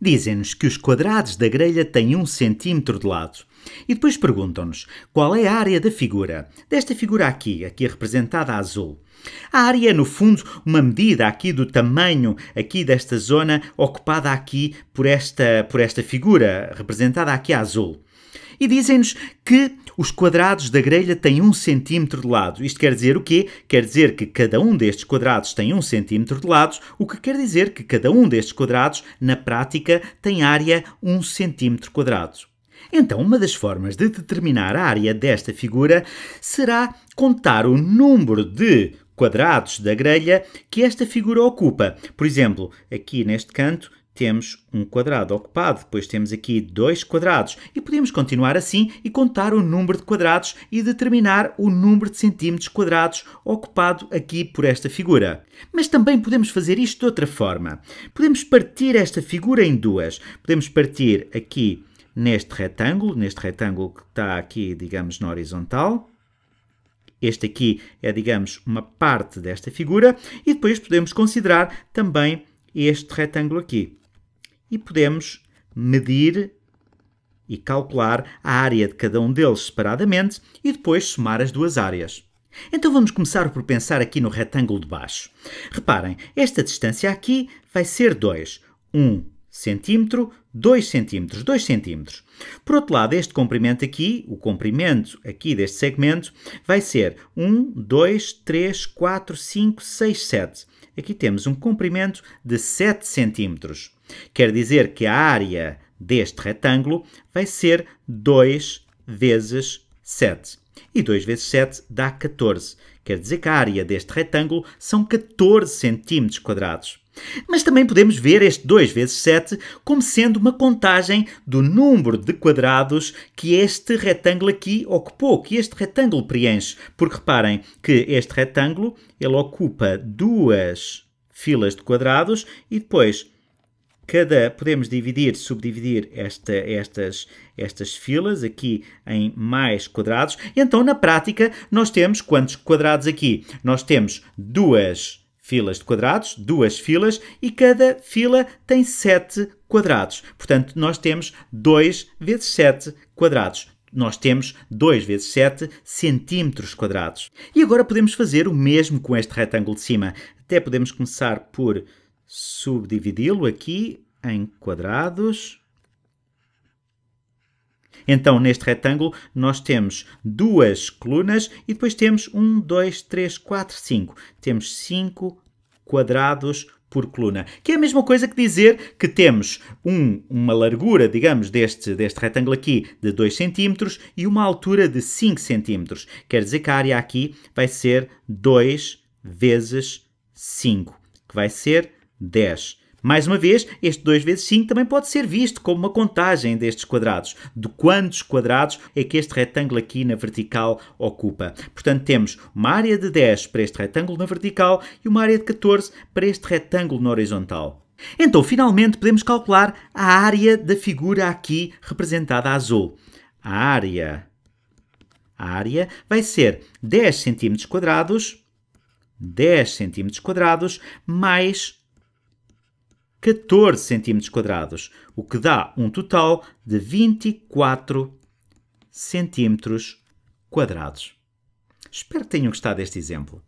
Dizem-nos que os quadrados da grelha têm um centímetro de lado. E depois perguntam-nos qual é a área da figura, desta figura aqui, aqui representada a azul. A área é, no fundo, uma medida aqui do tamanho aqui desta zona ocupada aqui por esta, por esta figura, representada aqui a azul e dizem-nos que os quadrados da grelha têm um centímetro de lado. Isto quer dizer o quê? Quer dizer que cada um destes quadrados tem um centímetro de lado. o que quer dizer que cada um destes quadrados, na prática, tem área um centímetro quadrado. Então, uma das formas de determinar a área desta figura será contar o número de quadrados da grelha que esta figura ocupa. Por exemplo, aqui neste canto temos um quadrado ocupado, depois temos aqui dois quadrados e podemos continuar assim e contar o número de quadrados e determinar o número de centímetros quadrados ocupado aqui por esta figura. Mas também podemos fazer isto de outra forma. Podemos partir esta figura em duas. Podemos partir aqui neste retângulo, neste retângulo que está aqui, digamos, na horizontal, este aqui é, digamos, uma parte desta figura e depois podemos considerar também este retângulo aqui e podemos medir e calcular a área de cada um deles separadamente e depois somar as duas áreas. Então vamos começar por pensar aqui no retângulo de baixo. Reparem, esta distância aqui vai ser 2. 1 centímetro, 2 centímetros, 2 centímetros. Por outro lado, este comprimento aqui, o comprimento aqui deste segmento, vai ser 1, 2, 3, 4, 5, 6, 7. Aqui temos um comprimento de 7 centímetros. Quer dizer que a área deste retângulo vai ser 2 vezes 7. E 2 vezes 7 dá 14. Quer dizer que a área deste retângulo são 14 centímetros quadrados. Mas também podemos ver este 2 vezes 7 como sendo uma contagem do número de quadrados que este retângulo aqui ocupou, que este retângulo preenche. Porque reparem que este retângulo ele ocupa duas filas de quadrados e depois cada podemos dividir, subdividir esta, estas, estas filas aqui em mais quadrados. Então, na prática, nós temos quantos quadrados aqui? Nós temos duas filas de quadrados, duas filas, e cada fila tem 7 quadrados. Portanto, nós temos 2 vezes 7 quadrados. Nós temos 2 vezes 7 centímetros quadrados. E agora podemos fazer o mesmo com este retângulo de cima. Até podemos começar por subdividi-lo aqui em quadrados então, neste retângulo, nós temos duas colunas e depois temos 1, 2, 3, 4, 5. Temos 5 quadrados por coluna, que é a mesma coisa que dizer que temos um, uma largura, digamos, deste, deste retângulo aqui de 2 cm e uma altura de 5 cm. Quer dizer que a área aqui vai ser 2 vezes 5, que vai ser 10. Mais uma vez, este 2 vezes 5 também pode ser visto como uma contagem destes quadrados, de quantos quadrados é que este retângulo aqui na vertical ocupa. Portanto, temos uma área de 10 para este retângulo na vertical e uma área de 14 para este retângulo na horizontal. Então, finalmente, podemos calcular a área da figura aqui representada a azul. A área, a área vai ser 10 cm quadrados, 10 cm quadrados mais 14 cm quadrados, o que dá um total de 24 cm quadrados. Espero que tenham gostado deste exemplo.